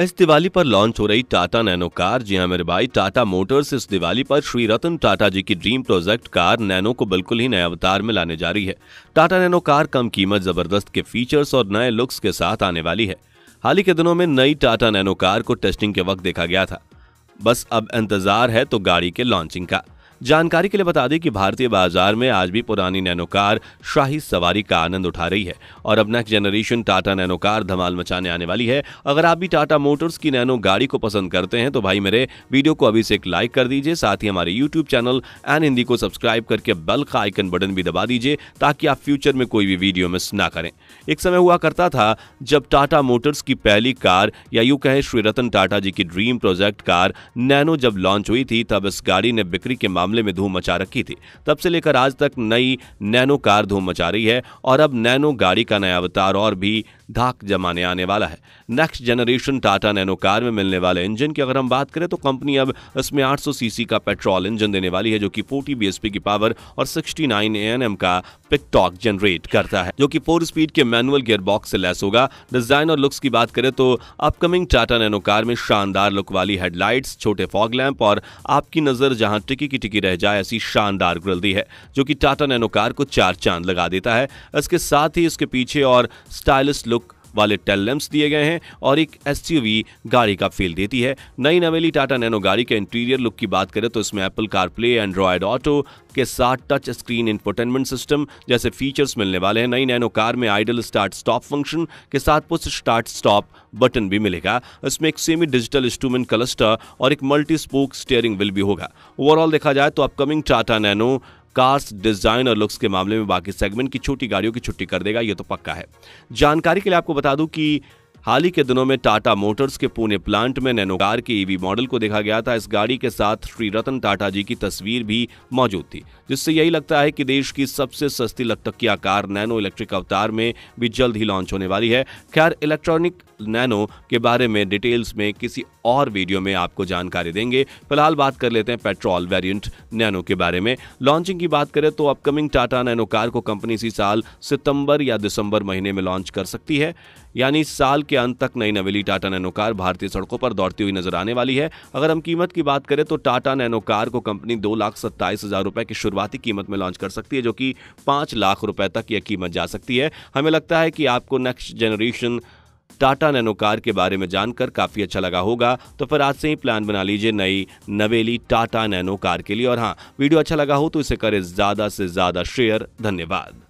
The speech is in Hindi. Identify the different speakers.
Speaker 1: इस दिवाली पर लॉन्च हो रही टाटा नैनो कार जी हाँ मेरे भाई टाटा मोटर्स इस दिवाली पर श्री रतन टाटा जी की ड्रीम प्रोजेक्ट कार नैनो को बिल्कुल ही नए अवतार में लाने जा रही है टाटा नैनो कार कम कीमत जबरदस्त के फीचर्स और नए लुक्स के साथ आने वाली है हाल ही के दिनों में नई टाटा नैनो कार को टेस्टिंग के वक्त देखा गया था बस अब इंतजार है तो गाड़ी के लॉन्चिंग का जानकारी के लिए बता दें कि भारतीय बाजार में आज भी पुरानी नैनो कार शाही सवारी का आनंद उठा रही है और अब next generation Tata Nano car धमाल मचाने आने वाली है अगर आप भी टाटा मोटर्स की नैनो गाड़ी को पसंद करते हैं तो भाई मेरे वीडियो को अभी से एक लाइक कर दीजिए साथ ही हमारे यूट्यूब चैनल एन हिंदी को सब्सक्राइब करके बेल का आइकन बटन भी दबा दीजिए ताकि आप फ्यूचर में कोई भी वीडियो मिस ना करें एक समय हुआ करता था जब टाटा मोटर्स की पहली कार या यू कहें श्री रतन टाटा जी की ड्रीम प्रोजेक्ट कार नैनो जब लॉन्च हुई थी तब इस गाड़ी ने बिक्री के मामले मामले में धूम मचा रखी थी तब से लेकर आज तक नई नैनो कार धूम मचा रही है और अब नैनो गाड़ी का नया अवतार और भी धाक जमाने आने वाला है next generation Tata Nano car में मिलने वाले इंजन की अगर हम बात करें तो कंपनी अब इसमें 800 सीसी का पेट्रोल इंजन देने वाली है जो कि 40 बीएसपी की पावर और 69 एएनएम का पिकटॉक जनरेट करता है जो कि फोर स्पीड के मैनुअल गियर बॉक्स से लेस होगा डिजाइन और लुक्स की बात करें तो अपकमिंग टाटा नैनो कार में शानदार लुक वाली हेडलाइट्स छोटे फॉग लैंप और आपकी नजर जहां टिकी की टिकी की रह जाए ऐसी शानदार दी है जो कि टाटा नैनो कार को चार चांद लगा देता है इसके साथ ही इसके पीछे और स्टाइलिश लुक वाले टेल लैंप्स दिए गए हैं और एक एस गाड़ी का फील देती है नई नवेली टाटा नैनो गाड़ी के इंटीरियर लुक की बात करें तो इसमें एप्पल कारप्ले एंड्रॉयड ऑटो के साथ टच स्क्रीन इंफोटेनमेंट सिस्टम जैसे फीचर्स मिलने वाले हैं नई नैनो कार में आइडल स्टार्ट स्टॉप फंक्शन के साथ पुस्ट स्टार्ट स्टॉप बटन भी मिलेगा इसमें एक सेमी डिजिटल इंस्ट्रूमेंट क्लस्टर और एक मल्टी स्पोक स्टेयरिंग विल भी होगा ओवरऑल देखा जाए तो upcoming Tata Nano cars design और लुक्स के मामले में बाकी सेगमेंट की छोटी गाड़ियों की छुट्टी कर देगा यह तो पक्का है जानकारी के लिए आपको बता दूं कि हाल ही के दिनों में टाटा मोटर्स के पुणे प्लांट में नैनो कार के ईवी e मॉडल को देखा गया था इस गाड़ी के साथ श्री रतन टाटा जी की तस्वीर भी मौजूद थी जिससे यही लगता है कि देश की सबसे सस्ती लटकिया कार नैनो इलेक्ट्रिक अवतार में भी जल्द ही लॉन्च होने वाली है खैर इलेक्ट्रॉनिक नैनो के बारे में डिटेल्स में किसी और वीडियो में आपको जानकारी देंगे फिलहाल बात कर लेते हैं पेट्रोल वेरिएंट नैनो के बारे में लॉन्चिंग की बात करें तो अपकमिंग टाटा नैनो कार को कंपनी इसी साल सितंबर या दिसंबर महीने में लॉन्च कर सकती है यानी साल के के अंत तक नई नवेली टाटा नैनो कार भारतीय सड़कों पर दौड़ती हुई नजर आने वाली है अगर हम कीमत की बात करें तो टाटा नैनो कार को कंपनी दो लाख सत्ताईस हजार रुपए की शुरुआती कीमत में लॉन्च कर सकती है जो कि पांच लाख रुपए तक यह कीमत जा सकती है हमें लगता है कि आपको next generation Tata Nano car के बारे में जानकर काफ़ी अच्छा लगा होगा तो फिर आज से ही प्लान बना लीजिए नई नवेली टाटा नैनो कार के लिए और हाँ वीडियो अच्छा लगा हो तो इसे करें ज़्यादा से ज़्यादा शेयर धन्यवाद